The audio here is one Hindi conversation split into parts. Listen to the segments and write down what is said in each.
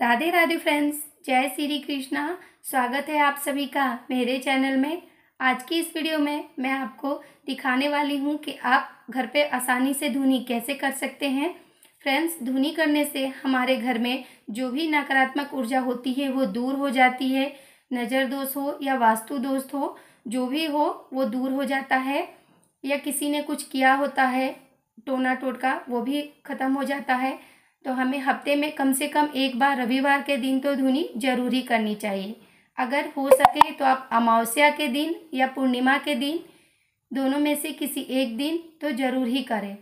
राधे राधे फ्रेंड्स जय श्री कृष्णा स्वागत है आप सभी का मेरे चैनल में आज की इस वीडियो में मैं आपको दिखाने वाली हूँ कि आप घर पे आसानी से धुनी कैसे कर सकते हैं फ्रेंड्स धुनी करने से हमारे घर में जो भी नकारात्मक ऊर्जा होती है वो दूर हो जाती है नज़र दोष हो या वास्तु दोष हो जो भी हो वो दूर हो जाता है या किसी ने कुछ किया होता है टोना टोटका वो भी ख़त्म हो जाता है तो हमें हफ्ते में कम से कम एक बार रविवार के दिन तो धुनी जरूरी करनी चाहिए अगर हो सके तो आप अमावस्या के दिन या पूर्णिमा के दिन दोनों में से किसी एक दिन तो ज़रूर ही करें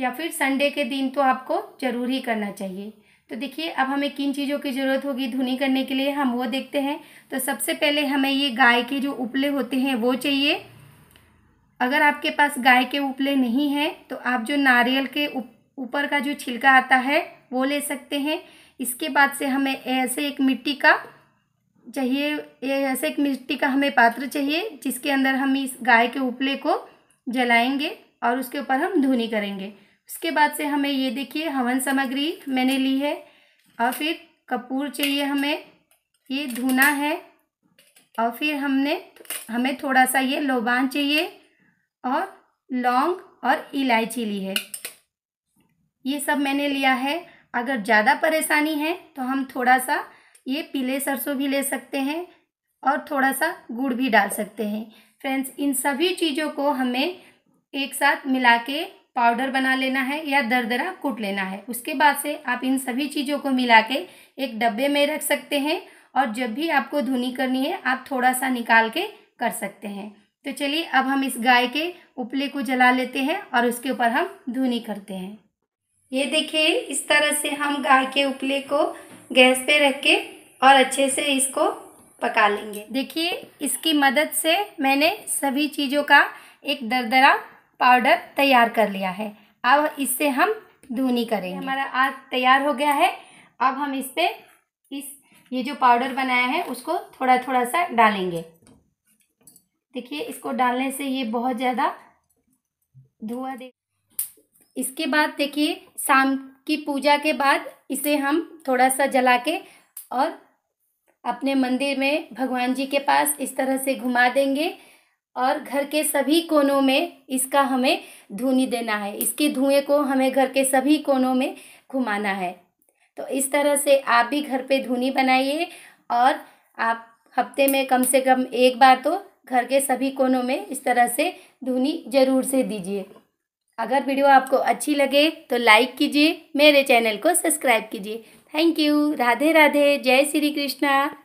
या फिर संडे के दिन तो आपको ज़रूर ही करना चाहिए तो देखिए अब हमें किन चीज़ों की ज़रूरत होगी धुनी करने के लिए हम वो देखते हैं तो सबसे पहले हमें ये गाय के जो उपले होते हैं वो चाहिए अगर आपके पास गाय के उपले नहीं हैं तो आप जो नारियल के उप ऊपर का जो छिलका आता है वो ले सकते हैं इसके बाद से हमें ऐसे एक मिट्टी का चाहिए ऐसे एक मिट्टी का हमें पात्र चाहिए जिसके अंदर हम इस गाय के उपले को जलाएंगे और उसके ऊपर हम धुनी करेंगे उसके बाद से हमें ये देखिए हवन सामग्री मैंने ली है और फिर कपूर चाहिए हमें ये धुना है और फिर हमने हमें थोड़ा सा ये लोबान चाहिए और लौंग और इलायची ली है ये सब मैंने लिया है अगर ज़्यादा परेशानी है तो हम थोड़ा सा ये पीले सरसों भी ले सकते हैं और थोड़ा सा गुड़ भी डाल सकते हैं फ्रेंड्स इन सभी चीज़ों को हमें एक साथ मिला के पाउडर बना लेना है या दरदरा कूट लेना है उसके बाद से आप इन सभी चीज़ों को मिला के एक डब्बे में रख सकते हैं और जब भी आपको धुनी करनी है आप थोड़ा सा निकाल के कर सकते हैं तो चलिए अब हम इस गाय के उपले को जला लेते हैं और उसके ऊपर हम धुनी करते हैं ये देखिए इस तरह से हम गाय के उपले को गैस पे रख के और अच्छे से इसको पका लेंगे देखिए इसकी मदद से मैंने सभी चीज़ों का एक दरदरा पाउडर तैयार कर लिया है अब इससे हम धूनी करेंगे हमारा आग तैयार हो गया है अब हम इस पर इस ये जो पाउडर बनाया है उसको थोड़ा थोड़ा सा डालेंगे देखिए इसको डालने से ये बहुत ज़्यादा धुआं दे इसके बाद देखिए शाम की पूजा के बाद इसे हम थोड़ा सा जला के और अपने मंदिर में भगवान जी के पास इस तरह से घुमा देंगे और घर के सभी कोनों में इसका हमें धुनी देना है इसके धुएं को हमें घर के सभी कोनों में घुमाना है तो इस तरह से आप भी घर पे धुनी बनाइए और आप हफ्ते में कम से कम एक बार तो घर के सभी कोनों में इस तरह से धुनी ज़रूर से दीजिए अगर वीडियो आपको अच्छी लगे तो लाइक कीजिए मेरे चैनल को सब्सक्राइब कीजिए थैंक यू राधे राधे जय श्री कृष्णा